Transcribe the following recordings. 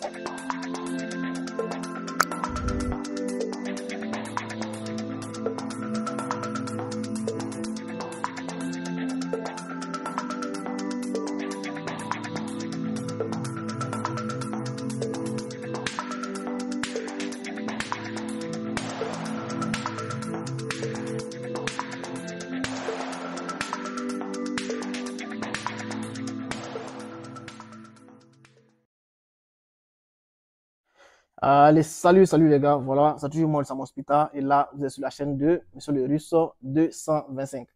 Thank you. allez, salut, salut les gars. Voilà, c'est toujours moi, Sam Hospital. Et là, vous êtes sur la chaîne de Monsieur le Russo 225.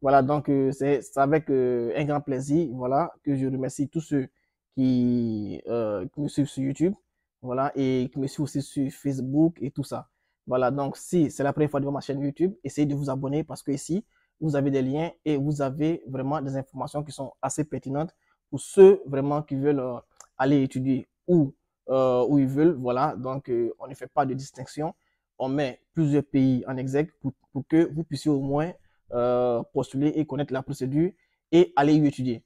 Voilà, donc euh, c'est avec euh, un grand plaisir, voilà, que je remercie tous ceux euh, qui, me suivent sur YouTube, voilà, et qui me suivent aussi sur Facebook et tout ça. Voilà, donc si c'est la première fois de ma chaîne YouTube, essayez de vous abonner parce que ici, vous avez des liens et vous avez vraiment des informations qui sont assez pertinentes pour ceux vraiment qui veulent aller étudier ou euh, où ils veulent. Voilà, donc euh, on ne fait pas de distinction. On met plusieurs pays en exergue pour, que vous puissiez au moins euh, postuler et connaître la procédure et aller y étudier.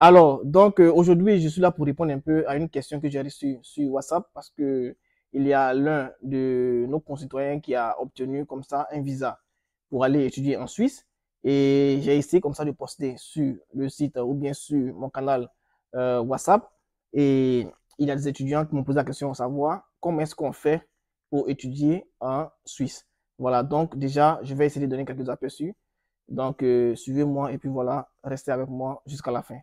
Alors, donc aujourd'hui, je suis là pour répondre un peu à une question que j'ai reçue sur WhatsApp parce que il y a l'un de nos concitoyens qui a obtenu comme ça un visa pour aller étudier en Suisse. Et j'ai essayé comme ça de poster sur le site ou bien sur mon canal WhatsApp. Et il y a des étudiants qui m'ont posé la question de savoir comment est-ce qu'on fait pour étudier en Suisse. Voilà, donc déjà, je vais essayer de donner quelques aperçus. Donc, euh, suivez-moi et puis voilà, restez avec moi jusqu'à la fin.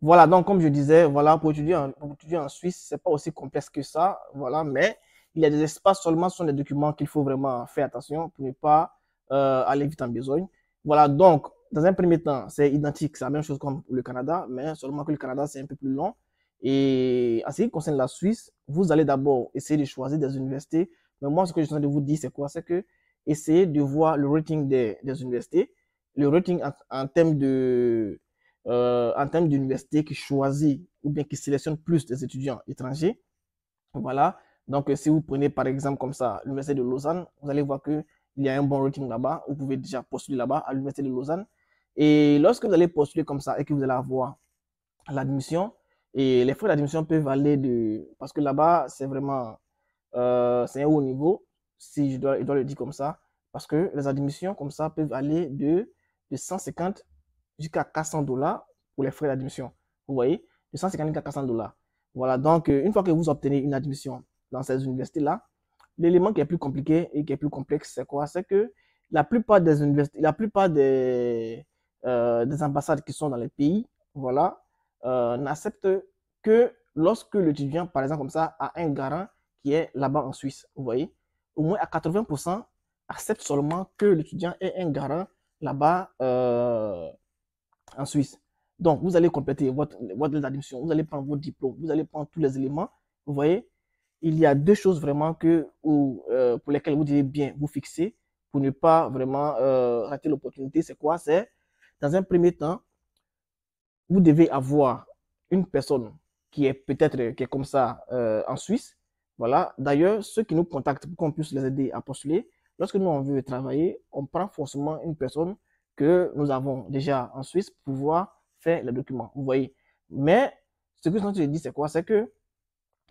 Voilà, donc comme je disais, voilà, pour étudier en, étudier en Suisse, c'est pas aussi complexe que ça, voilà, mais il y a des espaces seulement sur les documents qu'il faut vraiment faire attention pour ne pas euh, aller vite en besogne. Voilà, donc dans un premier temps, c'est identique, c'est la même chose comme le Canada, mais seulement que le Canada, c'est un peu plus long. Et en ce qui concerne la Suisse, vous allez d'abord essayer de choisir des universités. Mais moi, ce que je train de vous dire, c'est quoi C'est que essayez de voir le rating des, universités, le rating en, termes de euh, en termes d'université qui choisit ou bien qui sélectionne plus des étudiants étrangers. Voilà. Donc, euh, si vous prenez par exemple comme ça l'université de Lausanne, vous allez voir que il y a un bon rating là-bas. Vous pouvez déjà postuler là-bas à l'université de Lausanne. Et lorsque vous allez postuler comme ça et que vous allez avoir l'admission, et les frais d'admission peuvent aller de... Parce que là-bas, c'est vraiment... Euh, c'est un haut niveau, si je dois, le dire comme ça. Parce que les admissions comme ça peuvent aller de, de 150 jusqu'à 400 dollars pour les frais d'admission. Vous voyez De 150 jusqu'à 400 dollars. Voilà, donc euh, une fois que vous obtenez une admission dans ces universités-là, l'élément qui est plus compliqué et qui est plus complexe, c'est quoi C'est que la plupart des universités, la plupart des, euh, des ambassades qui sont dans les pays, voilà, euh, n'acceptent que lorsque l'étudiant, par exemple, comme ça, a un garant qui est là-bas en Suisse, vous voyez, au moins à 80%, accepte seulement que l'étudiant ait un garant là-bas euh, en Suisse. Donc, vous allez compléter votre, votre admission, vous allez prendre votre diplôme, vous allez prendre tous les éléments, vous voyez. Il y a deux choses vraiment que, ou, euh, pour lesquelles vous devez bien vous fixer pour ne pas vraiment rater l'opportunité. C'est quoi C'est dans un premier temps, vous devez avoir une personne qui est peut-être qui est comme ça euh, en Suisse. Voilà. D'ailleurs, ceux qui nous contactent pour qu'on puisse les aider à postuler, lorsque nous on veut travailler, on prend forcément une personne que nous avons déjà en Suisse pour pouvoir faire les documents. Vous voyez. Mais ce que je dis, c'est quoi C'est que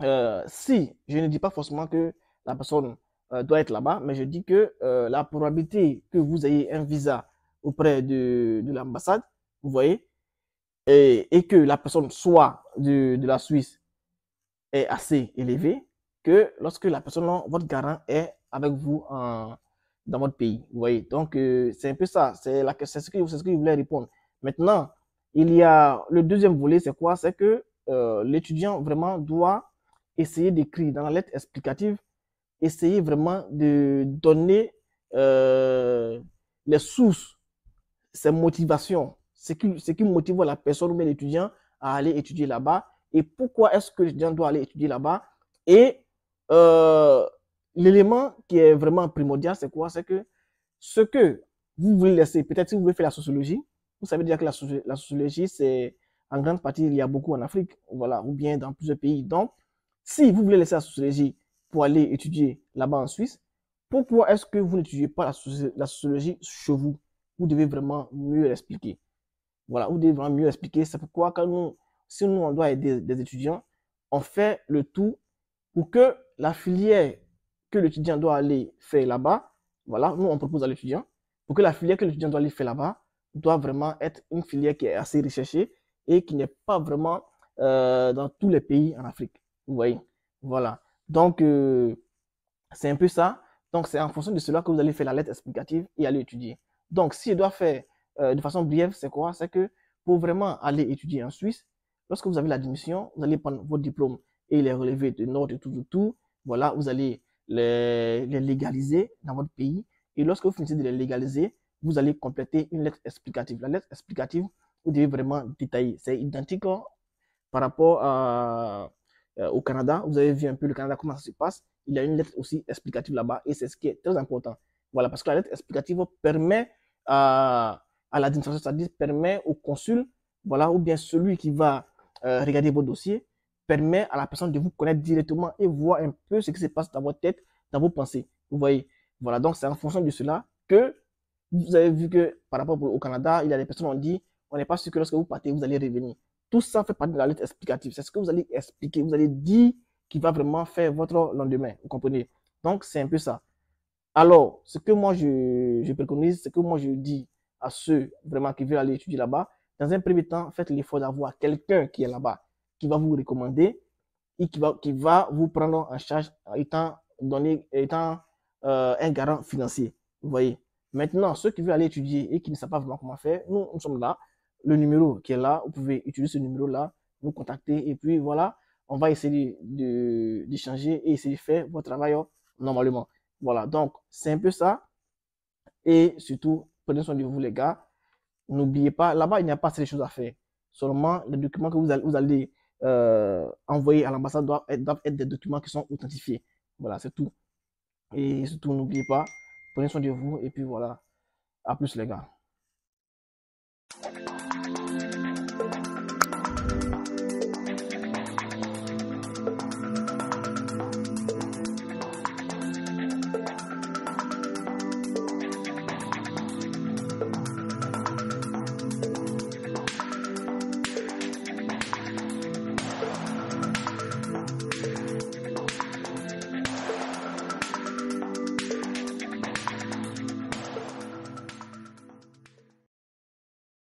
euh, si je ne dis pas forcément que la personne euh, doit être là-bas, mais je dis que la probabilité que vous ayez un visa auprès de, de l'ambassade, vous voyez, et, et, que la personne soit de, de la Suisse est assez élevée, que lorsque la personne, votre garant est avec vous en, dans votre pays. Vous voyez, donc euh, c'est un peu ça, c'est ce, que, ce que je voulais répondre. Maintenant, il y a le deuxième volet, c'est quoi C'est que euh, l'étudiant vraiment doit essayer d'écrire dans la lettre explicative, essayer vraiment de donner euh, les sources c'est motivation, ce qui, ce qui motive la personne ou même l'étudiant à aller étudier là-bas et pourquoi est-ce que l'étudiant doit aller étudier là-bas. Et euh, l'élément qui est vraiment primordial, c'est quoi C'est que ce que vous voulez laisser, peut-être si vous voulez faire la sociologie, vous savez déjà que la, sociologie, c'est en grande partie, il y a beaucoup en Afrique, voilà, ou bien dans plusieurs pays. Donc, si vous voulez laisser la sociologie pour aller étudier là-bas en Suisse, pourquoi est-ce que vous n'étudiez pas la sociologie chez vous vous devez vraiment mieux expliquer. Voilà, vous devez vraiment mieux expliquer. C'est pourquoi quand nous, si nous, on doit aider des étudiants, on fait le tout pour que la filière que l'étudiant doit aller faire là-bas, voilà, nous, on propose à l'étudiant, pour que la filière que l'étudiant doit aller faire là-bas doit vraiment être une filière qui est assez recherchée et qui n'est pas vraiment euh, dans tous les pays en Afrique. Vous voyez Voilà. Donc, euh, c'est un peu ça. Donc, c'est en fonction de cela que vous allez faire la lettre explicative et aller étudier. Donc, si je faire euh, de façon brève, c'est quoi C'est que pour vraiment aller étudier en Suisse, lorsque vous avez l'admission, vous allez prendre votre diplôme et les relever de nord et tout, tout, tout. Voilà, vous allez les, légaliser dans votre pays. Et lorsque vous finissez de les légaliser, vous allez compléter une lettre explicative. La lettre explicative, vous devez vraiment détailler. C'est identique hein, par rapport euh, au Canada. Vous avez vu un peu le Canada, comment ça se passe. Il y a une lettre aussi explicative là-bas et c'est ce qui est très important. Voilà, parce que la lettre explicative permet à, euh, à l'administration, c'est-à-dire permet au consul, voilà, ou bien celui qui va euh, regarder vos dossiers, permet à la personne de vous connaître directement et voir un peu ce qui se passe dans votre tête, dans vos pensées. Vous voyez Voilà, donc c'est en fonction de cela que vous avez vu que par rapport au Canada, il y a des personnes qui ont dit on n'est pas sûr que lorsque vous partez, vous allez revenir. Tout ça fait partie de la lettre explicative. C'est ce que vous allez expliquer, vous allez dire qui va vraiment faire votre lendemain. Vous comprenez Donc, c'est un peu ça. Alors, ce que moi je, préconise, ce que moi je dis à ceux vraiment qui veulent aller étudier là-bas, dans un premier temps, faites l'effort d'avoir quelqu'un qui est là-bas, qui va vous recommander et qui va, qui va vous prendre en charge étant, donné, étant euh, un garant financier. Vous voyez. Maintenant, ceux qui veulent aller étudier et qui ne savent pas vraiment comment faire, nous, nous sommes là. Le numéro qui est là, vous pouvez utiliser ce numéro-là, nous contacter et puis voilà, on va essayer d'échanger de, et essayer de faire votre travail hein, normalement. Voilà, donc c'est un peu ça. Et surtout, prenez soin de vous, les gars. N'oubliez pas, là-bas, il n'y a pas ces choses à faire. Seulement, les documents que vous allez, vous euh, envoyer à l'ambassade doivent être des documents qui sont authentifiés. Voilà, c'est tout. Et surtout, n'oubliez pas, prenez soin de vous. Et puis voilà, à plus, les gars.